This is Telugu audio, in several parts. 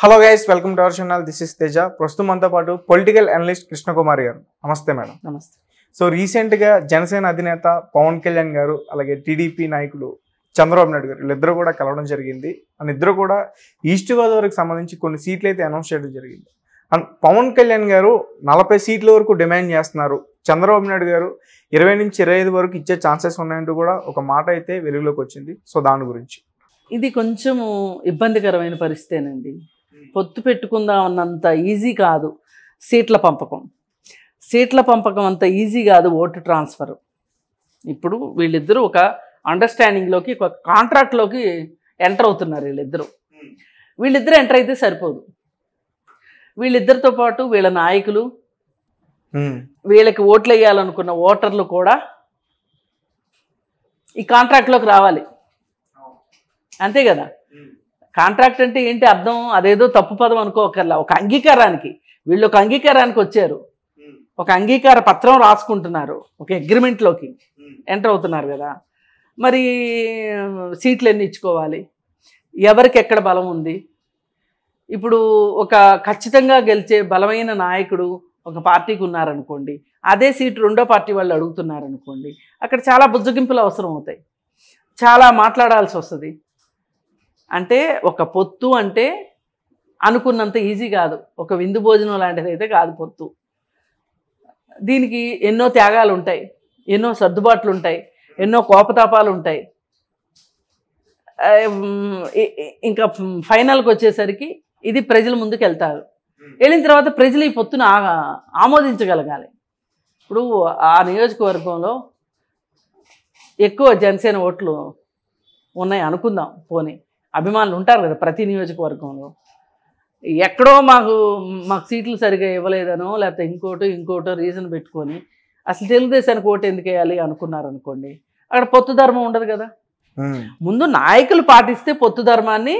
Hello guys welcome to our channel this is Teja ప్రస్తుతం మనతో పాటు పొలిటికల్ అనలిస్ట్ కృష్ణకుమార్ గారు నమస్తే మేడం నమస్తే సో రీసెంట్గా జనసేన అధినేత పవన్ కళ్యాణ్ గారు అలాగే టీడీపీ నాయకులు చంద్రబాబు నాయుడు గారు వీళ్ళిద్దరూ కూడా కలవడం జరిగింది ఇద్దరు కూడా ఈస్ట్ గోదావరికి సంబంధించి కొన్ని సీట్లు అయితే అనౌన్స్ చేయడం జరిగింది అండ్ పవన్ కళ్యాణ్ గారు నలభై సీట్ల వరకు డిమాండ్ చేస్తున్నారు చంద్రబాబు నాయుడు గారు ఇరవై నుంచి ఇరవై ఐదు వరకు ఇచ్చే ఛాన్సెస్ ఉన్నాయంటూ కూడా ఒక మాట అయితే వెలుగులోకి వచ్చింది సో దాని గురించి ఇది కొంచెం ఇబ్బందికరమైన పరిస్థితేనండి పొత్తు పెట్టుకుందాం అన్నంత ఈజీ కాదు సీట్ల పంపకం సీట్ల పంపకం అంత ఈజీ కాదు ఓటు ట్రాన్స్ఫర్ ఇప్పుడు వీళ్ళిద్దరూ ఒక అండర్స్టాండింగ్లోకి ఒక కాంట్రాక్ట్లోకి ఎంటర్ అవుతున్నారు వీళ్ళిద్దరూ వీళ్ళిద్దరూ ఎంటర్ అయితే సరిపోదు వీళ్ళిద్దరితో పాటు వీళ్ళ నాయకులు వీళ్ళకి ఓట్లు వేయాలనుకున్న ఓటర్లు కూడా ఈ కాంట్రాక్ట్లోకి రావాలి అంతే కదా కాంట్రాక్ట్ అంటే ఏంటి అర్థం అదేదో తప్పు పదం అనుకోకర్లా ఒక అంగీకారానికి వీళ్ళు ఒక అంగీకారానికి వచ్చారు ఒక అంగీకార పత్రం రాసుకుంటున్నారు ఒక అగ్రిమెంట్లోకి ఎంటర్ అవుతున్నారు కదా మరి సీట్లు ఎన్ని ఇచ్చుకోవాలి ఎవరికి ఎక్కడ బలం ఉంది ఇప్పుడు ఒక ఖచ్చితంగా గెలిచే బలమైన నాయకుడు ఒక పార్టీకి ఉన్నారనుకోండి అదే సీటు రెండో పార్టీ వాళ్ళు అడుగుతున్నారనుకోండి అక్కడ చాలా బుజ్జగింపులు అవసరం అవుతాయి చాలా మాట్లాడాల్సి వస్తుంది అంటే ఒక పొత్తు అంటే అనుకున్నంత ఈజీ కాదు ఒక విందు భోజనం లాంటిది అయితే కాదు పొత్తు దీనికి ఎన్నో త్యాగాలు ఉంటాయి ఎన్నో సర్దుబాట్లు ఉంటాయి ఎన్నో కోపతాపాలు ఉంటాయి ఇంకా ఫైనల్కి వచ్చేసరికి ఇది ప్రజల ముందుకు వెళ్తారు వెళ్ళిన తర్వాత ప్రజలు ఈ పొత్తును ఆమోదించగలగాలి ఇప్పుడు ఆ నియోజకవర్గంలో ఎక్కువ జనసేన ఓట్లు ఉన్నాయి అనుకుందాం పోనీ అభిమానులు ఉంటారు కదా ప్రతి నియోజకవర్గంలో ఎక్కడో మాకు మాకు సీట్లు సరిగా ఇవ్వలేదనో లేకపోతే ఇంకోటో ఇంకోటో రీజన్ పెట్టుకొని అసలు తెలుగుదేశానికి ఓటు ఎందుకు వేయాలి అనుకున్నారనుకోండి అక్కడ పొత్తు ధర్మం ఉండదు కదా ముందు నాయకులు పాటిస్తే పొత్తు ధర్మాన్ని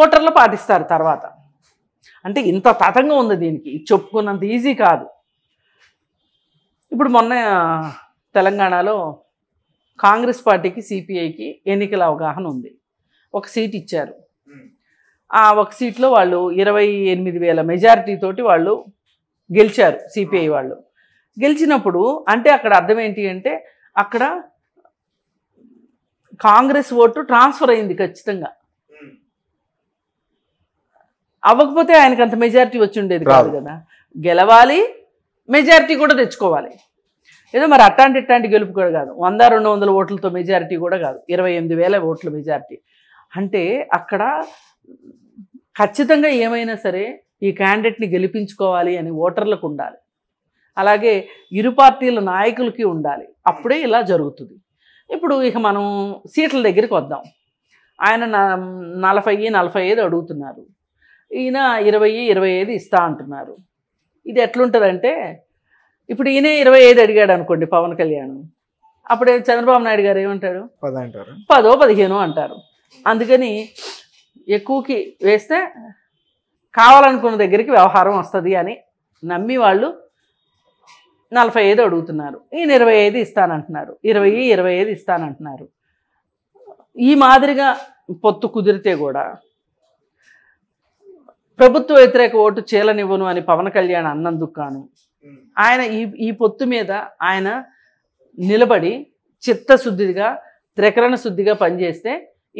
ఓటర్లు పాటిస్తారు తర్వాత అంటే ఇంత తతంగా ఉంది దీనికి చెప్పుకున్నంత ఈజీ కాదు ఇప్పుడు మొన్న తెలంగాణలో కాంగ్రెస్ పార్టీకి సిపిఐకి ఎన్నికల అవగాహన ఉంది ఒక సీట్ ఇచ్చారు ఆ ఒక సీట్లో వాళ్ళు ఇరవై ఎనిమిది వేల మెజారిటీ తోటి వాళ్ళు గెలిచారు సిపిఐ వాళ్ళు గెలిచినప్పుడు అంటే అక్కడ అర్థం ఏంటి అంటే అక్కడ కాంగ్రెస్ ఓటు ట్రాన్స్ఫర్ అయింది ఖచ్చితంగా అవ్వకపోతే ఆయనకు అంత మెజారిటీ వచ్చి ఉండేది కాదు కదా గెలవాలి మెజారిటీ కూడా తెచ్చుకోవాలి ఏదో మరి అట్లాంటి ఇట్లాంటి గెలుపు కూడా కాదు వంద రెండు వందల ఓట్లతో మెజారిటీ కూడా కాదు ఇరవై ఎనిమిది వేల ఓట్ల మెజారిటీ అంటే అక్కడ ఖచ్చితంగా ఏమైనా సరే ఈ క్యాండిడేట్ని గెలిపించుకోవాలి అని ఓటర్లకు ఉండాలి అలాగే ఇరు పార్టీల నాయకులకి ఉండాలి అప్పుడే ఇలా జరుగుతుంది ఇప్పుడు ఇక మనం సీట్ల దగ్గరికి వద్దాం ఆయన నలభై నలభై ఐదు అడుగుతున్నారు ఈయన ఇరవై ఇరవై ఐదు ఇస్తా అంటున్నారు ఇది ఎట్లుంటుందంటే ఇప్పుడు ఈయనే ఇరవై ఐదు అడిగాడు అనుకోండి పవన్ కళ్యాణ్ అప్పుడే చంద్రబాబు నాయుడు గారు ఏమంటాడు పదో పదిహేను అంటారు అందుకని ఎక్కువకి వేస్తే కావాలనుకున్న దగ్గరికి వ్యవహారం వస్తుంది అని నమ్మి వాళ్ళు నలభై ఐదు అడుగుతున్నారు ఈయన ఇరవై ఐదు ఇస్తానంటున్నారు ఇరవై ఇరవై ఐదు ఇస్తానంటున్నారు ఈ మాదిరిగా పొత్తు కుదిరితే కూడా ప్రభుత్వ వ్యతిరేక ఓటు చీలనివ్వను అని పవన్ కళ్యాణ్ అన్నందుకు కాను ఆయన ఈ ఈ పొత్తు మీద ఆయన నిలబడి చిత్తశుద్ధిగా త్రికరణ శుద్ధిగా పనిచేస్తే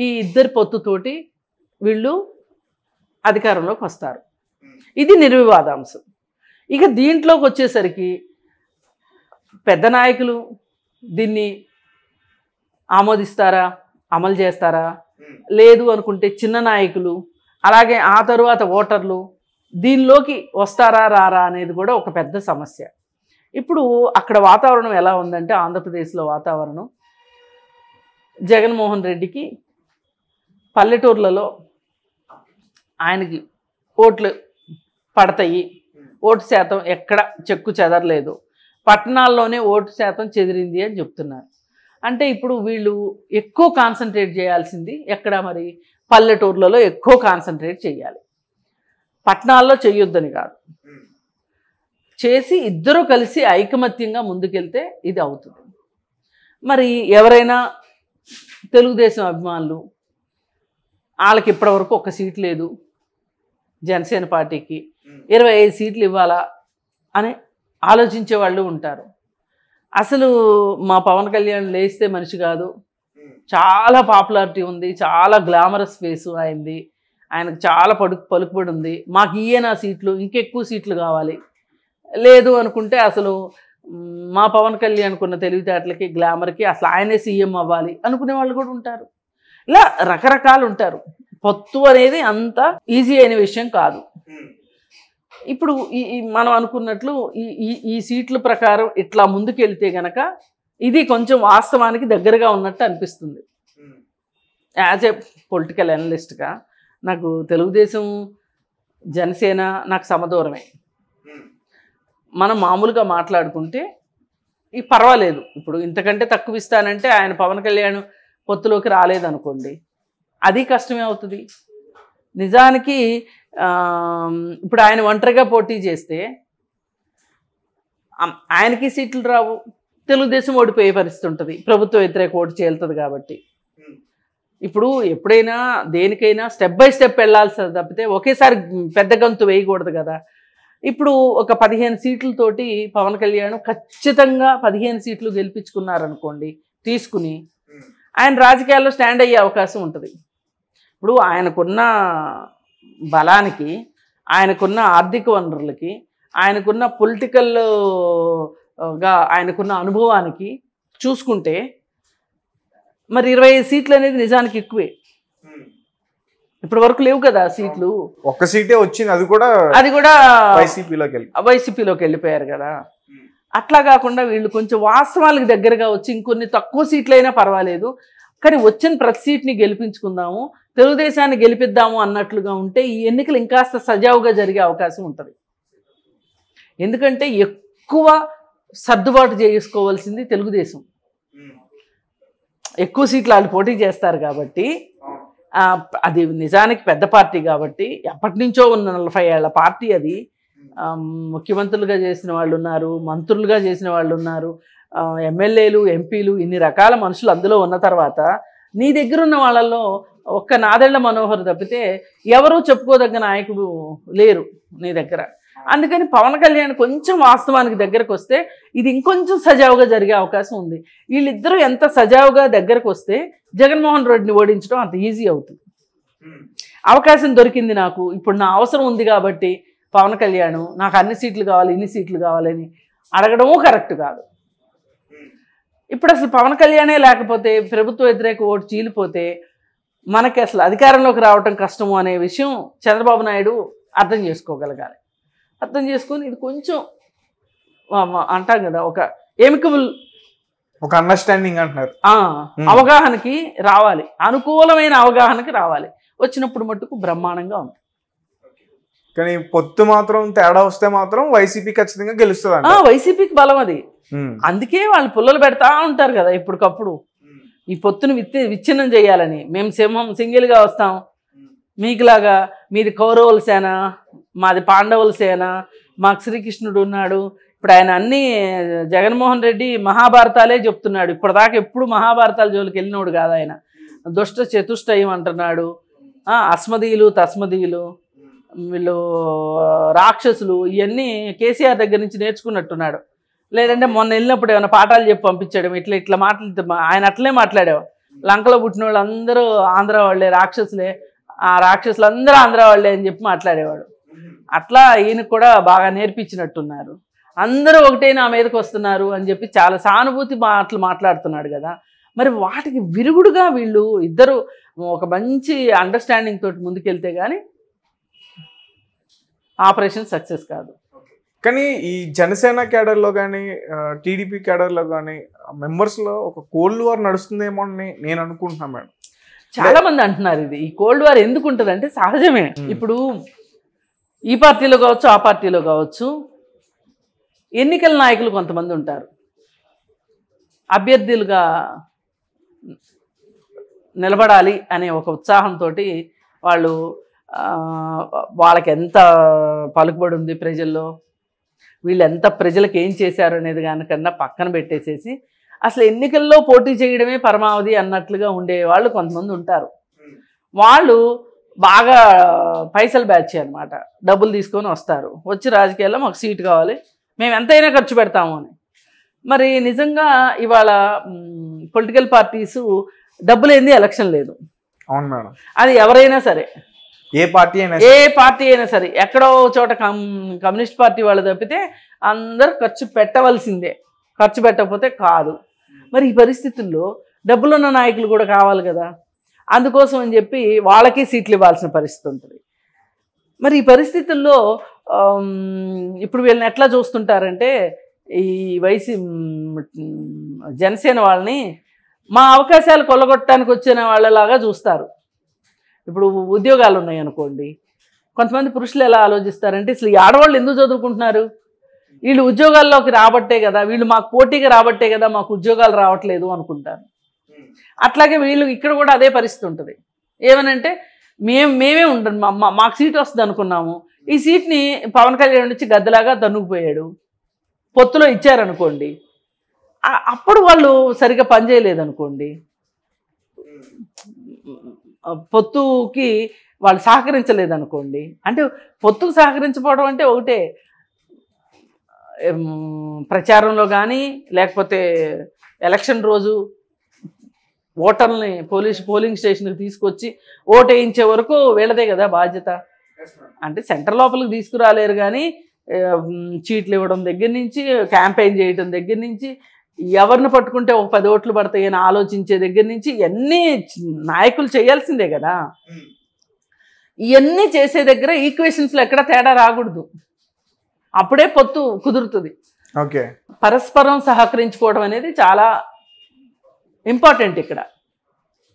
ఈ ఇద్దరి పొత్తుతోటి వీళ్ళు అధికారంలోకి వస్తారు ఇది నిర్వివాదాంశం ఇక దీంట్లోకి వచ్చేసరికి పెద్ద నాయకులు దీన్ని ఆమోదిస్తారా అమలు చేస్తారా లేదు అనుకుంటే చిన్న నాయకులు అలాగే ఆ తరువాత ఓటర్లు దీనిలోకి వస్తారా రారా అనేది కూడా ఒక పెద్ద సమస్య ఇప్పుడు అక్కడ వాతావరణం ఎలా ఉందంటే ఆంధ్రప్రదేశ్లో వాతావరణం జగన్మోహన్ రెడ్డికి పల్లెటూర్లలో ఆయనకి ఓట్లు పడతాయి ఓటు శాతం ఎక్కడ చెక్కు చెదరలేదు పట్టణాల్లోనే ఓటు శాతం చెదిరింది అని చెప్తున్నారు అంటే ఇప్పుడు వీళ్ళు ఎక్కువ కాన్సన్ట్రేట్ చేయాల్సింది ఎక్కడ మరి పల్లెటూర్లలో ఎక్కువ కాన్సన్ట్రేట్ చేయాలి పట్టణాల్లో చేయొద్దని కాదు చేసి ఇద్దరూ కలిసి ఐకమత్యంగా ముందుకెళ్తే ఇది అవుతుంది మరి ఎవరైనా తెలుగుదేశం అభిమానులు వాళ్ళకి ఇప్పటివరకు ఒక సీట్ లేదు జనసేన పార్టీకి ఇరవై ఐదు సీట్లు ఇవ్వాలా అని ఆలోచించే వాళ్ళు ఉంటారు అసలు మా పవన్ కళ్యాణ్ లేస్తే మనిషి కాదు చాలా పాపులారిటీ ఉంది చాలా గ్లామరస్ ఫేస్ ఆయనది ఆయనకు చాలా పడు పలుకుబడి ఉంది మాకు ఈయన సీట్లు ఇంకెక్కువ సీట్లు కావాలి లేదు అనుకుంటే అసలు మా పవన్ కళ్యాణ్కున్న తెలివితేటలకి గ్లామర్కి అసలు ఆయనే సీఎం అవ్వాలి అనుకునే వాళ్ళు కూడా ఉంటారు ఇలా రకరకాలు ఉంటారు పొత్తు అనేది అంత ఈజీ అయిన విషయం కాదు ఇప్పుడు ఈ మనం అనుకున్నట్లు ఈ ఈ సీట్ల ప్రకారం ఇట్లా ముందుకెళ్తే గనక ఇది కొంచెం వాస్తవానికి దగ్గరగా ఉన్నట్టు అనిపిస్తుంది యాజ్ ఏ పొలిటికల్ అనలిస్ట్గా నాకు తెలుగుదేశం జనసేన నాకు సమదూరమే మనం మామూలుగా మాట్లాడుకుంటే ఈ పర్వాలేదు ఇప్పుడు ఇంతకంటే తక్కువ ఇస్తానంటే ఆయన పవన్ కళ్యాణ్ పొత్తులోకి రాలేదనుకోండి అది కష్టమే అవుతుంది నిజానికి ఇప్పుడు ఆయన ఒంటరిగా పోటీ చేస్తే ఆయనకి సీట్లు రావు తెలుగుదేశం ఓడిపోయే పరిస్థితి ఉంటుంది ప్రభుత్వ వ్యతిరేక ఓటు చేలుతుంది కాబట్టి ఇప్పుడు ఎప్పుడైనా దేనికైనా స్టెప్ బై స్టెప్ వెళ్ళాల్సింది తప్పితే ఒకేసారి పెద్ద గంతు వేయకూడదు కదా ఇప్పుడు ఒక పదిహేను సీట్లతోటి పవన్ కళ్యాణ్ ఖచ్చితంగా పదిహేను సీట్లు గెలిపించుకున్నారనుకోండి తీసుకుని ఆయన రాజకీయాల్లో స్టాండ్ అయ్యే అవకాశం ఉంటుంది ఇప్పుడు ఆయనకున్న బలానికి ఆయనకున్న ఆర్థిక వనరులకి ఆయనకున్న పొలిటికల్గా ఆయనకున్న అనుభవానికి చూసుకుంటే మరి ఇరవై సీట్లు అనేది నిజానికి ఎక్కువే ఇప్పటి వరకు లేవు కదా సీట్లు ఒక్క సీటే వచ్చింది అది కూడా అది కూడా వైసీపీలోకి వెళ్ళి వైసీపీలోకి వెళ్ళిపోయారు కదా అట్లా కాకుండా వీళ్ళు కొంచెం వాస్తవాలకు దగ్గరగా వచ్చి ఇంకొన్ని తక్కువ సీట్లైనా పర్వాలేదు కానీ వచ్చిన ప్రతి సీట్ని గెలిపించుకుందాము తెలుగుదేశాన్ని గెలిపిద్దాము అన్నట్లుగా ఉంటే ఈ ఎన్నికలు ఇంకాస్త సజావుగా జరిగే అవకాశం ఉంటుంది ఎందుకంటే ఎక్కువ సర్దుబాటు చేసుకోవాల్సింది తెలుగుదేశం ఎక్కువ సీట్లు వాళ్ళు పోటీ చేస్తారు కాబట్టి అది నిజానికి పెద్ద పార్టీ కాబట్టి ఎప్పటి నుంచో ఉన్న నలభై ఏళ్ళ పార్టీ అది ముఖ్యమంత్రులుగా చేసిన వాళ్ళు ఉన్నారు మంత్రులుగా చేసిన వాళ్ళు ఉన్నారు ఎమ్మెల్యేలు ఎంపీలు ఇన్ని రకాల మనుషులు అందులో ఉన్న తర్వాత నీ దగ్గర ఉన్న వాళ్ళల్లో ఒక్క నాదెళ్ల మనోహర్ తప్పితే ఎవరూ చెప్పుకోదగ్గ నాయకుడు లేరు నీ దగ్గర అందుకని పవన్ కళ్యాణ్ కొంచెం వాస్తవానికి దగ్గరకు వస్తే ఇది ఇంకొంచెం సజావుగా జరిగే అవకాశం ఉంది వీళ్ళిద్దరూ ఎంత సజావుగా దగ్గరకు వస్తే జగన్మోహన్ రెడ్డిని ఓడించడం అంత ఈజీ అవుతుంది అవకాశం దొరికింది నాకు ఇప్పుడు నా అవసరం ఉంది కాబట్టి పవన్ కళ్యాణ్ నాకు అన్ని సీట్లు కావాలి ఇన్ని సీట్లు కావాలని అడగడము కరెక్ట్ కాదు ఇప్పుడు అసలు పవన్ కళ్యాణే లేకపోతే ప్రభుత్వ వ్యతిరేక ఓటు చీలిపోతే మనకి అసలు అధికారంలోకి రావటం కష్టము అనే విషయం చంద్రబాబు నాయుడు అర్థం చేసుకోగలగాలి అర్థం చేసుకొని ఇది కొంచెం అంటాం కదా ఒక ఎమికబుల్ ఒక అండర్స్టాండింగ్ అంటున్నారు hmm. అవగాహనకి రావాలి అనుకూలమైన అవగాహనకి రావాలి వచ్చినప్పుడు మట్టుకు బ్రహ్మాండంగా ఉంది కానీ పొత్తు మాత్రం తేడా వస్తే మాత్రం వైసీపీ ఖచ్చితంగా గెలుస్తుంది వైసీపీకి బలం అది అందుకే వాళ్ళు పుల్లలు పెడతా ఉంటారు కదా ఇప్పటికప్పుడు ఈ పొత్తును విత్తి విచ్ఛిన్నం చేయాలని మేము సింహం సింగిల్గా వస్తాం మీకులాగా మీది కౌరవుల సేన మాది పాండవుల సేన మాకు శ్రీకృష్ణుడు ఉన్నాడు ఇప్పుడు ఆయన అన్ని జగన్మోహన్ రెడ్డి మహాభారతాలే చెప్తున్నాడు దాకా ఎప్పుడు మహాభారతాల జోలికి వెళ్ళినోడు కాదు ఆయన దుష్ట చతుష్టయం అంటున్నాడు అస్మదీయులు తస్మదీయులు వీళ్ళు రాక్షసులు ఇవన్నీ కేసీఆర్ దగ్గర నుంచి నేర్చుకున్నట్టున్నాడు లేదంటే మొన్న వెళ్ళినప్పుడు ఏమైనా పాఠాలు చెప్పి పంపించాడు ఇట్లా ఇట్లా మాట్లాడు ఆయన అట్లే మాట్లాడావు లంకలో పుట్టిన వాళ్ళు అందరూ ఆంధ్ర వాళ్ళే రాక్షసులే ఆ రాక్షసులు అందరూ ఆంధ్ర వాళ్ళే అని చెప్పి మాట్లాడేవాడు అట్లా ఈయన కూడా బాగా నేర్పించినట్టున్నారు అందరూ ఒకటే నా మీదకి వస్తున్నారు అని చెప్పి చాలా సానుభూతి మాటలు మాట్లాడుతున్నాడు కదా మరి వాటికి విరుగుడుగా వీళ్ళు ఇద్దరు ఒక మంచి అండర్స్టాండింగ్ తోటి ముందుకెళ్తే కానీ ఆపరేషన్ సక్సెస్ కాదు కానీ ఈ జనసేన క్యాడర్లో కానీ టీడీపీ క్యాడర్లో కానీ మెంబర్స్లో ఒక కోల్డ్ వార్ నడుస్తుందేమో అని నేను అనుకుంటున్నాను మేడం చాలా మంది అంటున్నారు ఇది ఈ కోల్డ్ వార్ ఎందుకు ఉంటుంది అంటే సహజమే ఇప్పుడు ఈ పార్టీలో కావచ్చు ఆ పార్టీలో కావచ్చు ఎన్నికల నాయకులు కొంతమంది ఉంటారు అభ్యర్థులుగా నిలబడాలి అనే ఒక ఉత్సాహంతో వాళ్ళు వాళ్ళకి ఎంత పలుకుబడి ఉంది ప్రజల్లో వీళ్ళు ఎంత ప్రజలకు ఏం చేశారు అనేది దానికన్నా పక్కన పెట్టేసేసి అసలు ఎన్నికల్లో పోటీ చేయడమే పరమావధి అన్నట్లుగా ఉండేవాళ్ళు కొంతమంది ఉంటారు వాళ్ళు బాగా పైసలు బ్యాచ్ అనమాట డబ్బులు తీసుకొని వస్తారు వచ్చి రాజకీయాల్లో మాకు సీట్ కావాలి మేము ఎంతైనా ఖర్చు పెడతాము అని మరి నిజంగా ఇవాళ పొలిటికల్ పార్టీసు ఏంది ఎలక్షన్ లేదు అవును మేడం అది ఎవరైనా సరే ఏ పార్టీ అయినా ఏ పార్టీ అయినా సరే ఎక్కడో చోట కమ్యూనిస్ట్ పార్టీ వాళ్ళు తప్పితే అందరూ ఖర్చు పెట్టవలసిందే ఖర్చు పెట్టకపోతే కాదు మరి ఈ పరిస్థితుల్లో డబ్బులున్న నాయకులు కూడా కావాలి కదా అందుకోసం అని చెప్పి వాళ్ళకే సీట్లు ఇవ్వాల్సిన పరిస్థితి ఉంటుంది మరి ఈ పరిస్థితుల్లో ఇప్పుడు వీళ్ళని ఎట్లా చూస్తుంటారంటే ఈ వైసీ జనసేన వాళ్ళని మా అవకాశాలు కొల్లగొట్టడానికి వచ్చిన వాళ్ళలాగా చూస్తారు ఇప్పుడు ఉద్యోగాలు ఉన్నాయి అనుకోండి కొంతమంది పురుషులు ఎలా ఆలోచిస్తారంటే అసలు ఈ ఆడవాళ్ళు ఎందుకు చదువుకుంటున్నారు వీళ్ళు ఉద్యోగాల్లోకి రాబట్టే కదా వీళ్ళు మాకు పోటీగా రాబట్టే కదా మాకు ఉద్యోగాలు రావట్లేదు అనుకుంటారు అట్లాగే వీళ్ళు ఇక్కడ కూడా అదే పరిస్థితి ఉంటుంది ఏమనంటే మేము మేమే ఉండం మాకు సీట్ వస్తుంది అనుకున్నాము ఈ సీట్ని పవన్ కళ్యాణ్ నుంచి గద్దలాగా తన్నుకుపోయాడు పొత్తులో ఇచ్చారనుకోండి అప్పుడు వాళ్ళు సరిగ్గా పనిచేయలేదనుకోండి పొత్తుకి వాళ్ళు సహకరించలేదనుకోండి అంటే పొత్తుకు సహకరించకపోవడం అంటే ఒకటే ప్రచారంలో కానీ లేకపోతే ఎలక్షన్ రోజు ఓటర్ని పోలీస్ పోలింగ్ స్టేషన్కి తీసుకొచ్చి ఓటు వేయించే వరకు వీళ్ళదే కదా బాధ్యత అంటే సెంటర్ లోపలికి తీసుకురాలేరు కానీ చీట్లు ఇవ్వడం దగ్గర నుంచి క్యాంపెయిన్ చేయడం దగ్గర నుంచి ఎవరిని పట్టుకుంటే ఒక పది ఓట్లు పడతాయి అని ఆలోచించే దగ్గర నుంచి ఇవన్నీ నాయకులు చేయాల్సిందే కదా ఇవన్నీ చేసే దగ్గర ఈక్వేషన్స్లో ఎక్కడ తేడా రాకూడదు అప్పుడే పొత్తు కుదురుతుంది ఓకే పరస్పరం సహకరించుకోవడం అనేది చాలా ఇంపార్టెంట్ ఇక్కడ